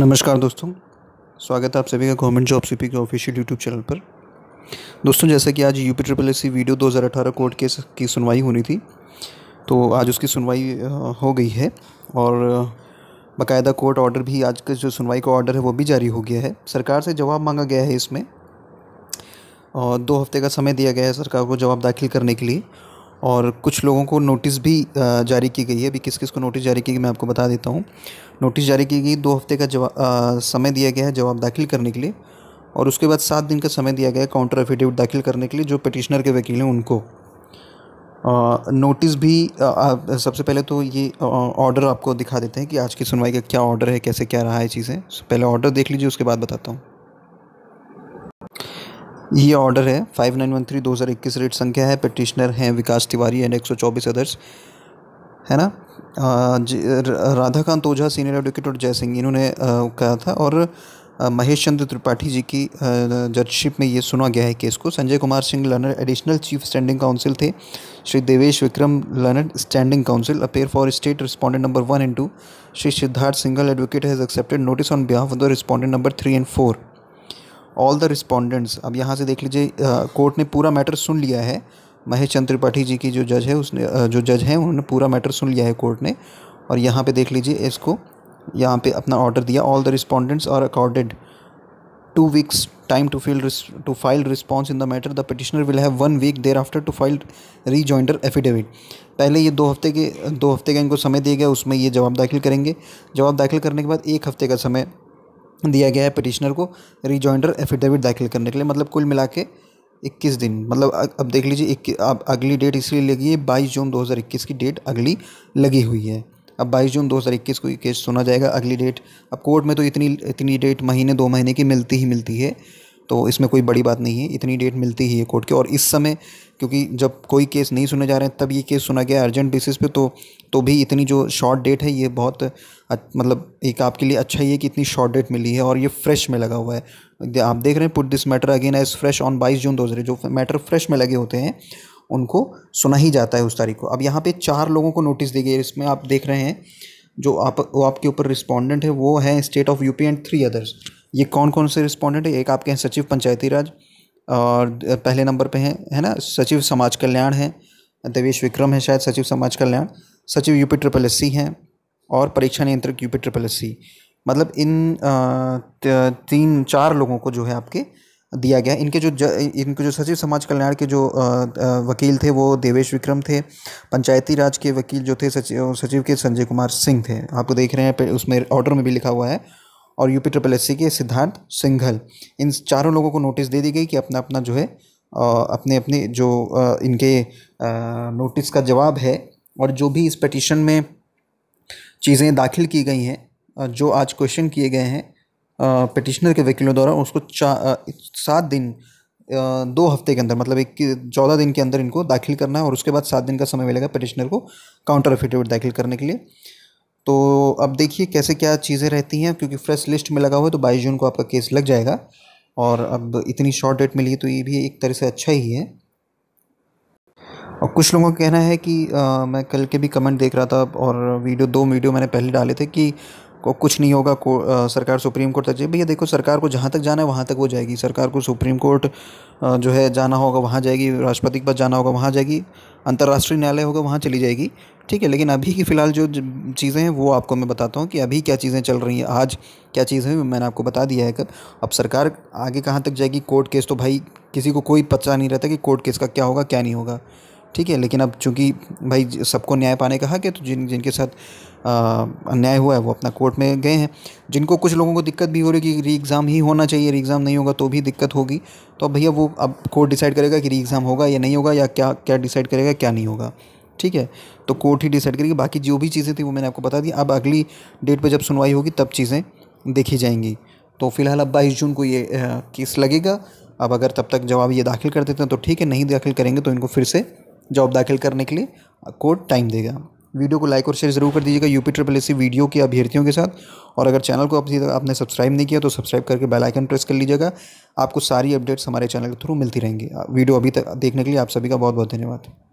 नमस्कार दोस्तों स्वागत है आप सभी का गवर्नमेंट जॉब सीपी के ऑफिशियल यूट्यूब चैनल पर दोस्तों जैसा कि आज UP triple S V D O 2018 court case की सुनवाई होनी थी तो आज उसकी सुनवाई हो गई है और बाकायदा कोर्ट ऑर्डर भी आज का जो सुनवाई का ऑर्डर है वो भी जारी हो गया है सरकार से जवाब मांगा गया है इसमें और दो हफ्ते का समय दिया गया है सरकार को जवाब दाखिल करने के लिए और कुछ लोगों को नोटिस भी जारी की गई है अभी किस किस को नोटिस जारी की गई मैं आपको बता देता हूँ नोटिस जारी की गई दो हफ्ते का जवाब समय दिया गया है जवाब दाखिल करने के लिए और उसके बाद सात दिन का समय दिया गया है काउंटर एफिडेविट दाखिल करने के लिए जो पटिशनर के वकील हैं उनको नोटिस भी सबसे पहले तो ये ऑर्डर आपको दिखा देते हैं कि आज की सुनवाई का क्या ऑर्डर है कैसे क्या रहा है चीज़ें पहले ऑर्डर देख लीजिए उसके बाद बताता हूँ ये ऑर्डर है फाइव नाइन वन थ्री दो हज़ार इक्कीस रेट संख्या है पेटिशनर हैं विकास तिवारी एंड एक सौ चौबीस अदर्स है ना राधाकांत ओझा सीनियर एडवोकेट और जय सिंह इन्होंने कहा था और महेश चंद्र त्रिपाठी जी की जजशिप में ये सुना गया है केस को Sanjay Kumar Singh learned additional chief standing counsel थे Shri Devesh Vikram learned standing counsel appear for state respondent number one and two Shri Siddharth Singhal advocate has accepted notice on behalf of the respondent number three and four all the respondents अब यहाँ से देख लीजिए court ने पूरा matter सुन लिया है महेश चंद त्रिपाठी जी की जो जज है उसने जो जज हैं उन्होंने पूरा मैटर सुन लिया है कोर्ट ने और यहाँ पे देख लीजिए इसको यहाँ पे अपना ऑर्डर दिया all the respondents are accorded two weeks time to feel to file response in the matter the petitioner will have one week thereafter to file rejoinder affidavit पहले ये दो हफ्ते के दो हफ्ते का इनको समय दिया गया उसमें ये जवाब दाखिल करेंगे जवाब दाखिल करने के बाद एक हफ्ते का समय दिया गया है पिटिशनर को रिजॉइंडर एफिडेविट दाखिल करने के लिए मतलब कुल मिला के इक्कीस दिन मतलब अब देख लीजिए इक्कीस अब अगली डेट इसलिए लगी है बाईस जून 2021 की डेट अगली लगी हुई है अब बाईस जून 2021 को ये केस सुना जाएगा अगली डेट अब कोर्ट में तो इतनी इतनी डेट महीने दो महीने की मिलती ही मिलती है तो इसमें कोई बड़ी बात नहीं है इतनी डेट मिलती ही है कोर्ट के और इस समय क्योंकि जब कोई केस नहीं सुने जा रहे हैं तब ये केस सुना गया अर्जेंट बेसिस पे तो तो भी इतनी जो शॉर्ट डेट है ये बहुत मतलब एक आपके लिए अच्छा ही है कि इतनी शॉर्ट डेट मिली है और ये फ्रेश में लगा हुआ है आप देख रहे हैं put this matter again as fresh on बाईस जून दो जो मैटर फ्रेश में लगे होते हैं उनको सुना ही जाता है उस तारीख को अब यहाँ पर चार लोगों को नोटिस दी गई है इसमें आप देख रहे हैं जो आप वो आपके ऊपर रिस्पॉन्डेंट है वो हैं state of UP and three others ये कौन कौन से रिस्पोंडेंट है एक आपके हैं सचिव पंचायती राज और पहले नंबर पे हैं है ना सचिव समाज कल्याण हैं देवेश विक्रम है शायद सचिव समाज कल्याण सचिव यूपी ट्रिपल एस सी हैं और परीक्षा नियंत्रक यूपी ट्रिपल एस सी मतलब इन तीन चार लोगों को जो है आपके दिया गया इनके जो ज, इनके जो सचिव समाज कल्याण के जो वकील थे वो देवेश विक्रम थे पंचायती राज के वकील जो थे सचिव सचिव के संजय कुमार सिंह थे आपको देख रहे हैं उसमें ऑर्डर में भी लिखा हुआ है और यूपी ट्रिपल एस के सिद्धार्थ सिंघल इन चारों लोगों को नोटिस दे दी गई कि अपना अपना जो है अपने अपने जो इनके नोटिस का जवाब है और जो भी इस पटिशन में चीज़ें दाखिल की गई हैं जो आज क्वेश्चन किए गए हैं पटिशनर के वकीलों द्वारा उसको सात दिन दो हफ्ते के अंदर मतलब एक चौदह दिन के अंदर इनको दाखिल करना है और उसके बाद सात दिन का समय मिलेगा पटिशनर को काउंटर एफिडेविट दाखिल करने के लिए तो अब देखिए कैसे क्या चीज़ें रहती हैं क्योंकि फ्रेश लिस्ट में लगा हुआ है तो बाईस जून को आपका केस लग जाएगा और अब इतनी शॉर्ट डेट मिली तो ये भी एक तरह से अच्छा ही है और कुछ लोगों का कहना है कि आ, मैं कल के भी कमेंट देख रहा था और वीडियो दो वीडियो मैंने पहले डाले थे कि को कुछ नहीं होगा को, आ, सरकार सुप्रीम कोर्ट तक जाए भैया देखो सरकार को जहाँ तक जाना है वहाँ तक वो जाएगी सरकार को सुप्रीम कोर्ट जो है जाना होगा वहाँ जाएगी राष्ट्रपति के पास जाना होगा वहाँ जाएगी अंतर्राष्ट्रीय न्यायालय होगा वहाँ चली जाएगी ठीक है लेकिन अभी की फ़िलहाल जो चीज़ें हैं वो आपको मैं बताता हूँ कि अभी क्या चीज़ें चल रही हैं आज क्या चीज़ है मैंने आपको बता दिया है कब अब सरकार आगे कहाँ तक जाएगी कोर्ट केस तो भाई किसी को कोई पता नहीं रहता कि कोर्ट केस का क्या होगा क्या नहीं होगा ठीक है लेकिन अब चूंकि भाई सबको न्याय पाने का हक है तो जिन जिनके साथ अन्याय हुआ है वो अपना कोर्ट में गए हैं जिनको कुछ लोगों को दिक्कत भी हो रही है कि री एग्ज़ाम ही होना चाहिए री एग्ज़ाम नहीं होगा तो भी दिक्कत होगी तो अब भैया वो अब कोर्ट डिसाइड करेगा कि री एग्ज़ाम होगा या नहीं होगा या क्या क्या डिसाइड करेगा क्या नहीं होगा ठीक है तो कोर्ट ही डिसाइड करेगी बाकी जो भी चीज़ें थी वो मैंने आपको बता दी अब अगली डेट पर जब सुनवाई होगी तब चीज़ें देखी जाएंगी तो फिलहाल अब बाईस जून को ये केस लगेगा अब अगर तब तक जवाब ये दाखिल कर देते हैं तो ठीक है नहीं दाखिल करेंगे तो इनको फिर से जॉब दाखिल करने के लिए कोर्ट टाइम देगा वीडियो को लाइक और शेयर जरूर कर दीजिएगा यूपी ट्रिपल एस वीडियो के अभ्यर्थियों के साथ और अगर चैनल को अभी तक आपने सब्सक्राइब नहीं किया तो सब्सक्राइब करके बेल आइकन प्रेस कर लीजिएगा आपको सारी अपडेट्स हमारे चैनल के थ्रू मिलती रहेंगी वीडियो अभी तक देखने के लिए आप सभी का बहुत बहुत धन्यवाद